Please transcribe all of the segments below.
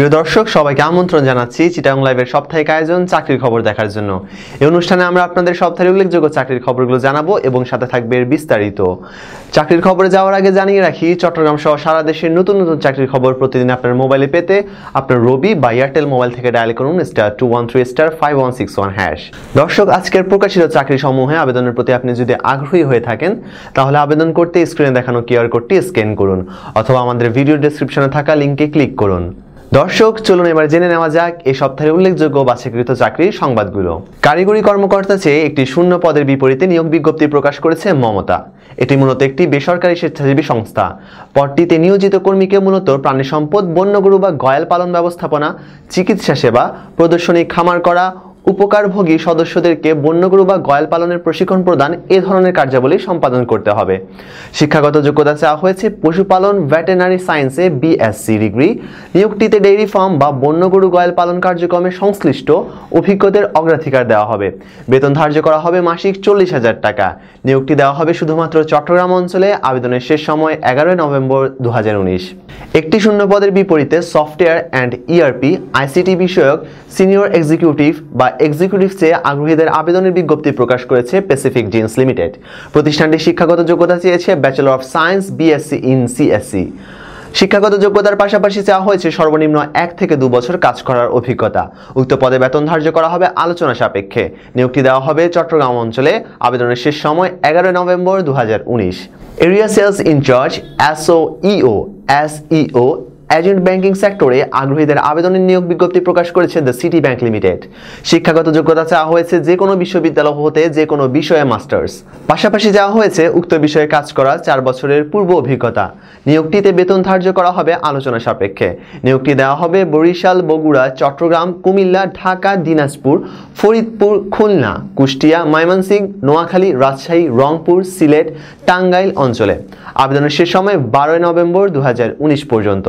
প্রিয় দর্শক সবাইকে আমন্ত্রণ জানাচ্ছি চিটাং লাইভের সপ্তাহিক আয়োজন চাকরির খবর দেখার জন্য এই অনুষ্ঠানে আমরা আপনাদের সপ্তাহের উল্লেখযোগ্য চাকরির খবরগুলো জানাবো এবং সাথে থাকবে এর বিস্তারিত চাকরির খবরে যাওয়ার আগে জানিয়ে রাখি চট্টগ্রাম সহ সারা দেশের নতুন নতুন চাকরির খবর প্রতিদিন আপনার মোবাইলে পেতে আপনার রবি বা এয়ারটেল মোবাইল থেকে ডায়াল করুন star two one three star five one six one hash দর্শক আজকের প্রকাশিত চাকরি সমূহে আবেদনের প্রতি আপনি যদি আগ্রহী হয়ে থাকেন তাহলে আবেদন করতে স্ক্রিনে দেখানো কিউআর কোডটি স্ক্যান করুন অথবা আমাদের ভিডিও ডিসক্রিপশনে থাকা লিঙ্কে ক্লিক করুন দর্শক চলুন এবার জেনে নেওয়া যাক এই সপ্তাহের উল্লেখযোগ্য বাছাইকৃত চাকরির সংবাদগুলো কারিগরি কর্মকর্তা চেয়ে একটি শূন্য পদের বিপরীতে নিয়োগ বিজ্ঞপ্তি প্রকাশ করেছে মমতা এটি মূলত একটি বেসরকারি স্বেচ্ছাসেবী সংস্থা পদটিতে নিয়োজিত কর্মীকে মূলত প্রাণী সম্পদ বন্যগরু বা গয়াল পালন ব্যবস্থাপনা চিকিৎসা সেবা প্রদর্শনী খামার করা উপকারভোগী সদস্যদেরকে বন্যগুরু বা গয়াল পালনের প্রশিক্ষণ প্রদান এ ধরনের কার্যাবলী সম্পাদন করতে হবে শিক্ষাগত যোগ্যতা চাওয়া হয়েছে পশুপালন ভেটেনারি সায়েন্সে বিএসসি ডিগ্রি নিয়োগটিতে ডেইরি ফার্ম বা বন্যগুরু গয়াল পালন কার্যক্রমে সংশ্লিষ্ট অভিজ্ঞদের অগ্রাধিকার দেওয়া হবে বেতন ধার্য করা হবে মাসিক চল্লিশ হাজার টাকা নিয়োগটি দেওয়া হবে শুধুমাত্র চট্টগ্রাম অঞ্চলে আবেদনের শেষ সময় এগারোই নভেম্বর দু একটি শূন্য পদের বিপরীতে software and ERP e ICT বিষয়ক সিনিয়র এক্সিকিউটিভ বা এক্সিকিউটিভ চেয়ে আগ্রহীদের আবেদনের বিজ্ঞপ্তি প্রকাশ করেছে প্যাসিফিক জিন্স লিমিটেড প্রতিষ্ঠানটি শিক্ষাগত যোগ্যতা চেয়েছে bachelor of science BSc in CSC শিক্ষাগত যোগ্যতার পাশাপাশি চাওয়া হয়েছে সর্বনিম্ন এক থেকে দু বছর কাজ করার অভিজ্ঞতা উক্ত পদে বেতন ধার্য করা হবে আলোচনা সাপেক্ষে নিয়োগটি দেওয়া হবে চট্টগ্রাম অঞ্চলে আবেদনের শেষ সময় এগারো নভেম্বর দু area sales in charge SO EO SEO agent banking সেক্টরে আগ্রহীদের আবেদনের নিয়োগ বিজ্ঞপ্তি প্রকাশ করেছে দ্য সিটি ব্যাংক লিমিটেড শিক্ষাগত যোগ্যতা চাওয়া হয়েছে যে কোনো বিশ্ববিদ্যালয় হতে যে কোনো বিষয়ে মাস্টার্স পাশাপাশি যাওয়া হয়েছে উক্ত বিষয়ে কাজ করা চার বছরের পূর্ব অভিজ্ঞতা নিয়োগটিতে বেতন ধার্য করা হবে আলোচনা সাপেক্ষে নিয়োগটি দেওয়া হবে বরিশাল বগুড়া চট্টগ্রাম কুমিল্লা ঢাকা দিনাজপুর ফরিদপুর খুলনা কুষ্টিয়া ময়মনসিংহ নোয়াখালী রাজশাহী রংপুর সিলেট টাঙ্গাইল অঞ্চলে আবেদনের শেষ সময় বারোই নভেম্বর দু পর্যন্ত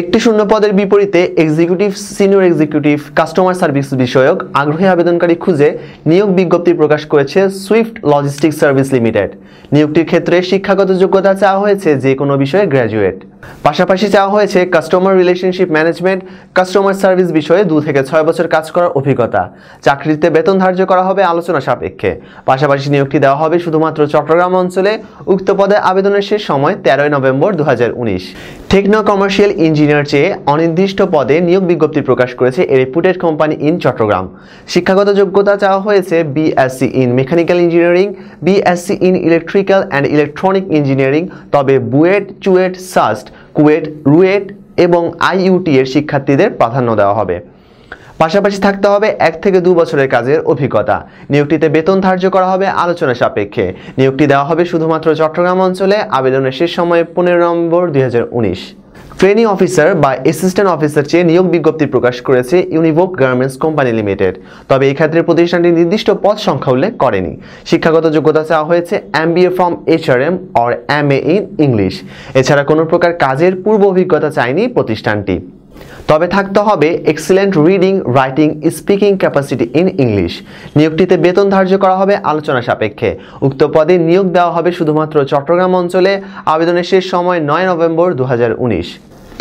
একটি শূন্য পদের বিপরীতে executive senior executive customer service বিষয়ক আগ্রহী আবেদনকারী খুঁজে নিয়োগ বিজ্ঞপ্তি প্রকাশ করেছে সুইফট লজিস্টিক সার্ভিস লিমিটেড নিয়োগটির ক্ষেত্রে শিক্ষাগত যোগ্যতা চাওয়া হয়েছে যে কোনো বিষয়ে গ্র্যাজুয়েট পাশাপাশি চাওয়া হয়েছে customer relationship management customer service বিষয়ে দু থেকে ছয় বছর কাজ করার অভিজ্ঞতা চাকরিতে বেতন ধার্য করা হবে আলোচনা সাপেক্ষে পাশাপাশি নিয়োগটি দেওয়া হবে শুধুমাত্র চট্টগ্রাম অঞ্চলে উক্ত পদে আবেদনের শেষ সময় তেরোই নভেম্বর দু টেকনো কমার্শিয়াল ইঞ্জিনিয়ার ইঞ্জিনিয়ার চেয়ে অনির্দিষ্ট পদে নিয়োগ বিজ্ঞপ্তি প্রকাশ করেছে a reputed company in Chattogram শিক্ষাগত যোগ্যতা চাওয়া হয়েছে BSc in mechanical engineering BSc in electrical and electronic engineering তবে বুয়েট চুয়েট সাস্ট কুয়েট রুয়েট এবং আইইউটি এর শিক্ষার্থীদের প্রাধান্য দেওয়া হবে পাশাপাশি থাকতে হবে এক থেকে দু বছরের কাজের অভিজ্ঞতা নিয়োগটিতে বেতন ধার্য করা হবে আলোচনা সাপেক্ষে নিয়োগটি দেওয়া হবে শুধুমাত্র চট্টগ্রাম অঞ্চলে আবেদনের শেষ সময় পনেরো নম্বর দুই ট্রেনিং অফিসার বা অ্যাসিস্ট্যান্ট অফিসার চেয়ে নিয়োগ বিজ্ঞপ্তি প্রকাশ করেছে ইউনিভোক গার্মেন্টস কোম্পানি লিমিটেড তবে এক্ষেত্রে প্রতিষ্ঠানটি নির্দিষ্ট পদ সংখ্যা উল্লেখ করেনি শিক্ষাগত যোগ্যতা চাওয়া হয়েছে M B A from H R M or M A in English এছাড়া কোনো প্রকার কাজের পূর্ব অভিজ্ঞতা চায়নি প্রতিষ্ঠানটি তবে থাকতে হবে excellent reading writing speaking capacity in English নিয়োগটিতে বেতন ধার্য করা হবে আলোচনা সাপেক্ষে উক্ত পদে নিয়োগ দেওয়া হবে শুধুমাত্র চট্টগ্রাম অঞ্চলে আবেদনের শেষ সময় নয় নভেম্বর দু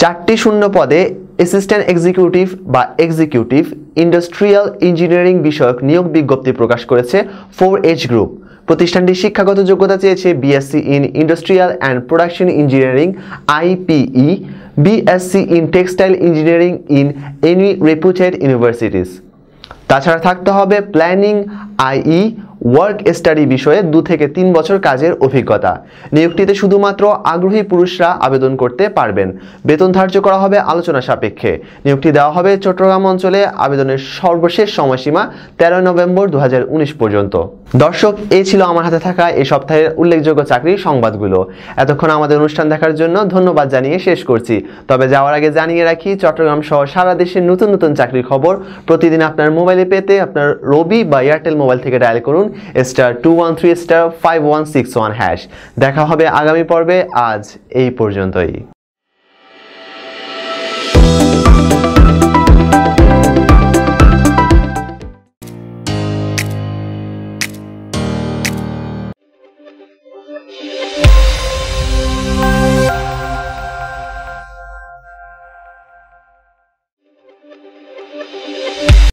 চারটি শূন্য পদে অ্যাসিস্ট্যান্ট এক্সিকিউটিভ বা এক্সিকিউটিভ ইন্ডাস্ট্রিয়াল ইঞ্জিনিয়ারিং বিষয়ক নিয়োগ বিজ্ঞপ্তি প্রকাশ করেছে ফোর এইচ গ্রুপ প্রতিষ্ঠানটি শিক্ষাগত যোগ্যতা চেয়েছে BSc in industrial and production engineering IPE BSc in textile engineering in any reputed universities তাছাড়া থাকতে হবে প্ল্যানিং আইই ওয়ার্ক স্টাডি বিষয়ে দু থেকে তিন বছর কাজের অভিজ্ঞতা নিয়োগটিতে শুধুমাত্র আগ্রহী পুরুষরা আবেদন করতে পারবেন বেতন ধার্য করা হবে আলোচনা সাপেক্ষে নিয়োগটি দেওয়া হবে চট্টগ্রাম অঞ্চলে আবেদনের সর্বশেষ সময়সীমা তেরোই নভেম্বর দু পর্যন্ত দর্শক এ ছিল আমার হাতে থাকা এ সপ্তাহের উল্লেখযোগ্য চাকরির সংবাদগুলো এতক্ষণ আমাদের অনুষ্ঠান দেখার জন্য ধন্যবাদ জানিয়ে শেষ করছি তবে যাওয়ার আগে জানিয়ে রাখি চট্টগ্রাম সহ সারা দেশের নতুন নতুন চাকরির খবর প্রতিদিন আপনার মোবাইলে পেতে আপনার রবি বা এয়ারটেল মোবাইল থেকে ডায়াল করুন star two one three star five one six one hash দেখা হবে আগামী পর্বে আজ এই পর্যন্তই